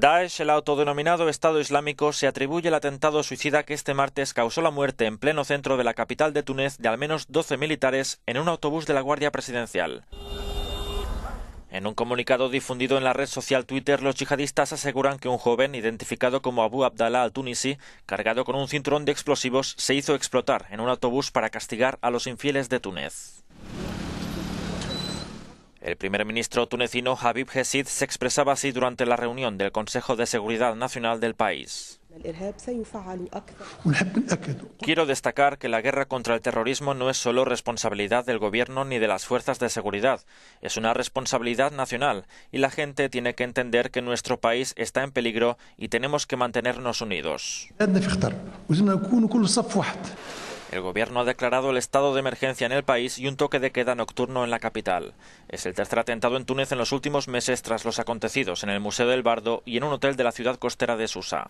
Daesh, el autodenominado Estado Islámico, se atribuye el atentado suicida que este martes causó la muerte en pleno centro de la capital de Túnez de al menos 12 militares en un autobús de la Guardia Presidencial. En un comunicado difundido en la red social Twitter, los yihadistas aseguran que un joven, identificado como Abu Abdallah al-Tunisi, cargado con un cinturón de explosivos, se hizo explotar en un autobús para castigar a los infieles de Túnez. El primer ministro tunecino Habib Hesid se expresaba así durante la reunión del Consejo de Seguridad Nacional del país. Quiero destacar que la guerra contra el terrorismo no es solo responsabilidad del gobierno ni de las fuerzas de seguridad, es una responsabilidad nacional y la gente tiene que entender que nuestro país está en peligro y tenemos que mantenernos unidos. El gobierno ha declarado el estado de emergencia en el país y un toque de queda nocturno en la capital. Es el tercer atentado en Túnez en los últimos meses tras los acontecidos en el Museo del Bardo y en un hotel de la ciudad costera de Susa.